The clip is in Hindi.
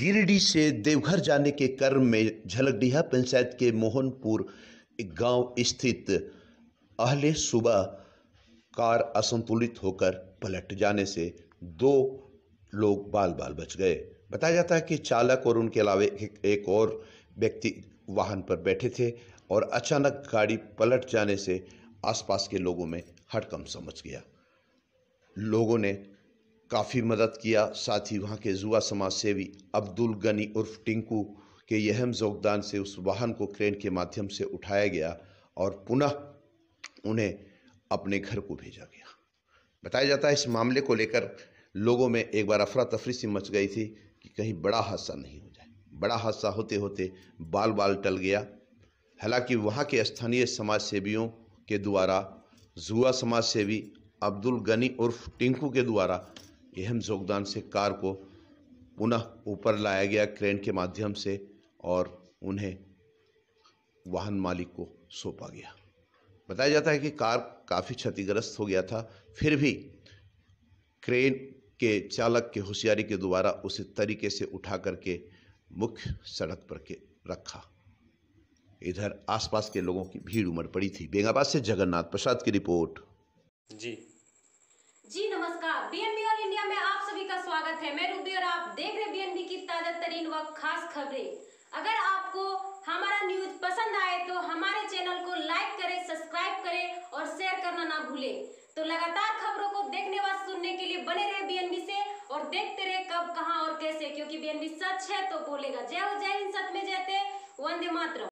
गिरिडीह से देवघर जाने के क्रम में झलकडीहा पंचायत के मोहनपुर गांव स्थित अहले सुबह कार असंतुलित होकर पलट जाने से दो लोग बाल बाल बच गए बताया जाता है कि चालक और उनके अलावा एक, एक और व्यक्ति वाहन पर बैठे थे और अचानक गाड़ी पलट जाने से आसपास के लोगों में हड़कम समझ गया लोगों ने काफ़ी मदद किया साथ ही वहाँ के जुआ समाज सेवी अब्दुल गनी उर्फ टिंकू के अहम जोगदान से उस वाहन को क्रेन के माध्यम से उठाया गया और पुनः उन्हें अपने घर को भेजा गया बताया जाता है इस मामले को लेकर लोगों में एक बार अफरा तफरी सी मच गई थी कि कहीं बड़ा हादसा नहीं हो जाए बड़ा हादसा होते होते बाल बाल टल गया हालांकि वहाँ के स्थानीय समाज सेवियों के द्वारा जुआ समाज सेवी अब्दुल गनी उर्फ टिंकू के द्वारा अहम योगदान से कार को पुनः ऊपर लाया गया क्रेन के माध्यम से और उन्हें वाहन मालिक को सौंपा गया बताया जाता है कि कार काफ़ी क्षतिग्रस्त हो गया था फिर भी क्रेन के चालक के होशियारी के द्वारा उसे तरीके से उठा करके मुख्य सड़क पर के रखा इधर आसपास के लोगों की भीड़ उमड़ पड़ी थी बेंगाबाद से जगन्नाथ प्रसाद की रिपोर्ट जी जी नमस्कार बीएनबी ऑल इंडिया में आप सभी का स्वागत है मैं रूबी और आप देख रहे बीएनबी की ताजा तरीन व खास खबरें अगर आपको हमारा न्यूज पसंद आए तो हमारे चैनल को लाइक करें सब्सक्राइब करें और शेयर करना ना भूलें तो लगातार खबरों को देखने व सुनने के लिए बने रहे बीएनबी से और देखते रहे कब कहाँ और कैसे क्योंकि बीएनबी सच है तो बोलेगा जय हो जय हिंद सत में जयते वंदे मातर